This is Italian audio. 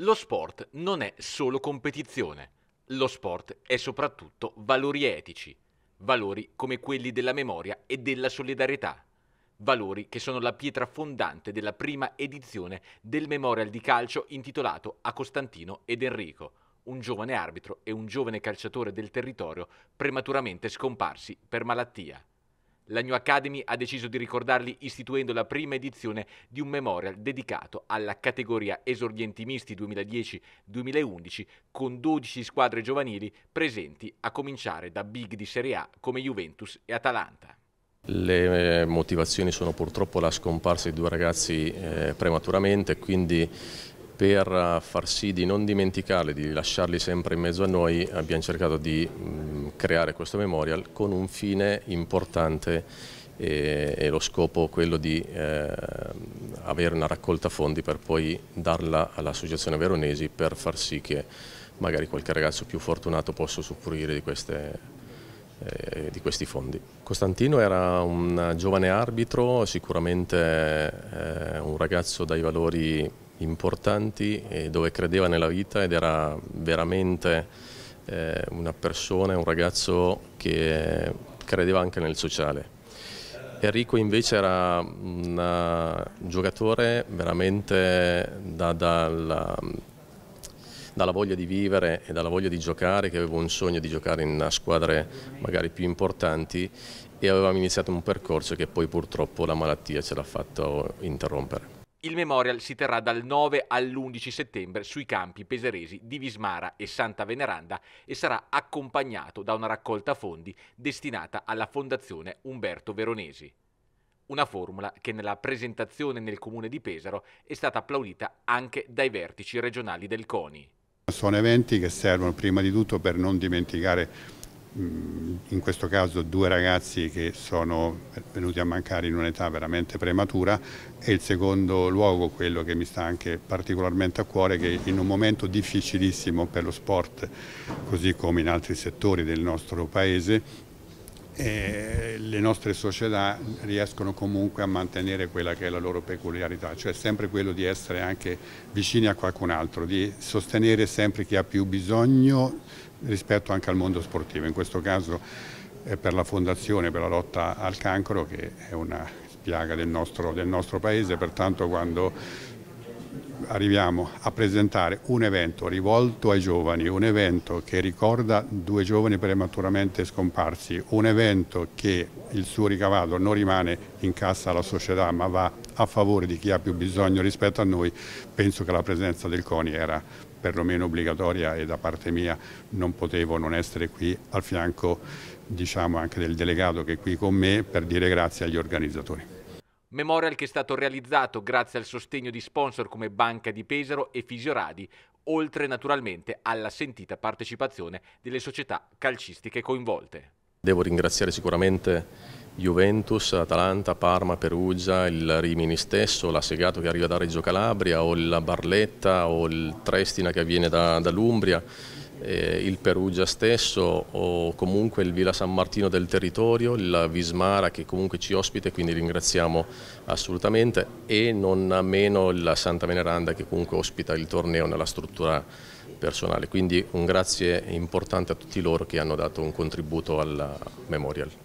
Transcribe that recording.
Lo sport non è solo competizione, lo sport è soprattutto valori etici, valori come quelli della memoria e della solidarietà, valori che sono la pietra fondante della prima edizione del Memorial di calcio intitolato a Costantino ed Enrico, un giovane arbitro e un giovane calciatore del territorio prematuramente scomparsi per malattia. La New Academy ha deciso di ricordarli istituendo la prima edizione di un memorial dedicato alla categoria esordienti misti 2010-2011 con 12 squadre giovanili presenti a cominciare da big di Serie A come Juventus e Atalanta. Le eh, motivazioni sono purtroppo la scomparsa di due ragazzi eh, prematuramente, quindi per eh, far sì di non dimenticarli, di lasciarli sempre in mezzo a noi, abbiamo cercato di mh, mm, creare questo memorial con un fine importante e, e lo scopo quello di eh, avere una raccolta fondi per poi darla all'associazione Veronesi per far sì che magari qualche ragazzo più fortunato possa usufruire di queste eh, di questi fondi. Costantino era un giovane arbitro, sicuramente eh, un ragazzo dai valori importanti e eh, dove credeva nella vita ed era veramente eh, una persona, un ragazzo che credeva anche nel sociale. Enrico invece era un eh, giocatore veramente da, dalla, dalla voglia di vivere e dalla voglia di giocare, che aveva un sogno di giocare in squadre magari più importanti e avevamo iniziato un percorso che poi purtroppo la malattia ce l'ha fatto interrompere. Il memorial si terrà dal 9 all'11 settembre sui campi peseresi di Vismara e Santa Veneranda e sarà accompagnato da una raccolta fondi destinata alla Fondazione Umberto Veronesi. Una formula che nella presentazione nel comune di Pesaro è stata applaudita anche dai vertici regionali del CONI. Sono eventi che servono prima di tutto per non dimenticare Mm, in questo caso due ragazzi che sono venuti a mancare in un'età veramente prematura e il secondo luogo, quello che mi sta anche particolarmente a cuore, che in un momento difficilissimo per lo sport, così come in altri settori del nostro Paese, eh, le nostre società riescono comunque a mantenere quella che è la loro peculiarità, cioè sempre quello di essere anche vicini a qualcun altro, di sostenere sempre chi ha più bisogno rispetto anche al mondo sportivo, in questo caso è per la Fondazione per la lotta al cancro che è una piaga del nostro, del nostro paese, pertanto quando arriviamo a presentare un evento rivolto ai giovani, un evento che ricorda due giovani prematuramente scomparsi, un evento che il suo ricavato non rimane in cassa alla società ma va a favore di chi ha più bisogno rispetto a noi, penso che la presenza del CONI era perlomeno obbligatoria e da parte mia non potevo non essere qui al fianco diciamo, anche del delegato che è qui con me per dire grazie agli organizzatori. Memorial che è stato realizzato grazie al sostegno di sponsor come Banca di Pesaro e Fisioradi, oltre naturalmente alla sentita partecipazione delle società calcistiche coinvolte. Devo ringraziare sicuramente Juventus, Atalanta, Parma, Perugia, il Rimini stesso, la Segato che arriva da Reggio Calabria o la Barletta o il Trestina che viene da, dall'Umbria eh, il Perugia stesso o comunque il Villa San Martino del territorio, la Vismara che comunque ci ospita e quindi ringraziamo assolutamente e non a meno la Santa Veneranda che comunque ospita il torneo nella struttura personale. Quindi un grazie importante a tutti loro che hanno dato un contributo al Memorial.